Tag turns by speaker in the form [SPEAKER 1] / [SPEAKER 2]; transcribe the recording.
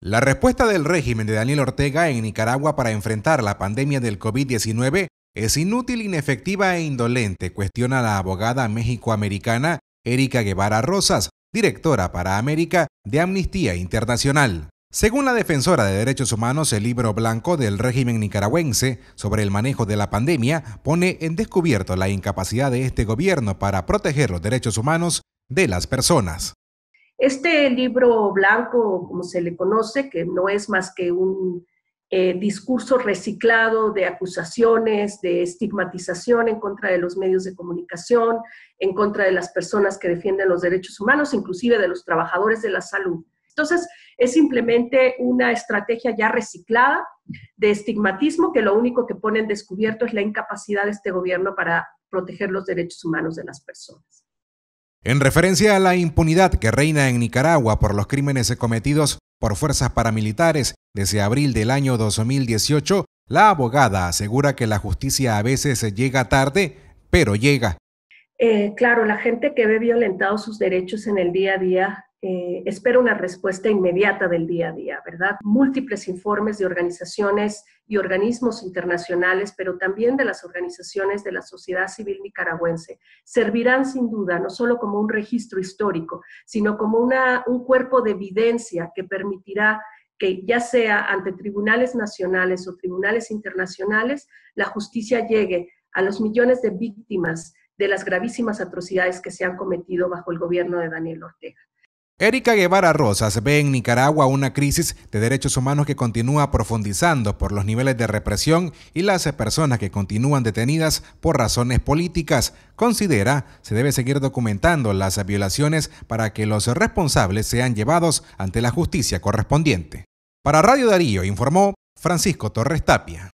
[SPEAKER 1] La respuesta del régimen de Daniel Ortega en Nicaragua para enfrentar la pandemia del COVID-19 es inútil, inefectiva e indolente, cuestiona la abogada mexicoamericana Erika Guevara Rosas, directora para América de Amnistía Internacional. Según la defensora de derechos humanos, el libro blanco del régimen nicaragüense sobre el manejo de la pandemia pone en descubierto la incapacidad de este gobierno para proteger los derechos humanos de las personas.
[SPEAKER 2] Este libro blanco, como se le conoce, que no es más que un eh, discurso reciclado de acusaciones, de estigmatización en contra de los medios de comunicación, en contra de las personas que defienden los derechos humanos, inclusive de los trabajadores de la salud. Entonces, es simplemente una estrategia ya reciclada de estigmatismo que lo único que pone en descubierto es la incapacidad de este gobierno para proteger los derechos humanos de las personas.
[SPEAKER 1] En referencia a la impunidad que reina en Nicaragua por los crímenes cometidos por fuerzas paramilitares desde abril del año 2018, la abogada asegura que la justicia a veces llega tarde, pero llega.
[SPEAKER 2] Eh, claro, la gente que ve violentados sus derechos en el día a día eh, espero una respuesta inmediata del día a día, ¿verdad? Múltiples informes de organizaciones y organismos internacionales, pero también de las organizaciones de la sociedad civil nicaragüense, servirán sin duda no solo como un registro histórico, sino como un cuerpo de evidencia que permitirá que ya sea ante tribunales nacionales o tribunales internacionales, la justicia llegue a los millones de víctimas de las gravísimas atrocidades que se han cometido bajo el gobierno de Daniel Ortega.
[SPEAKER 1] Erika Guevara Rosas ve en Nicaragua una crisis de derechos humanos que continúa profundizando por los niveles de represión y las personas que continúan detenidas por razones políticas. Considera se debe seguir documentando las violaciones para que los responsables sean llevados ante la justicia correspondiente. Para Radio Darío informó Francisco Torres Tapia.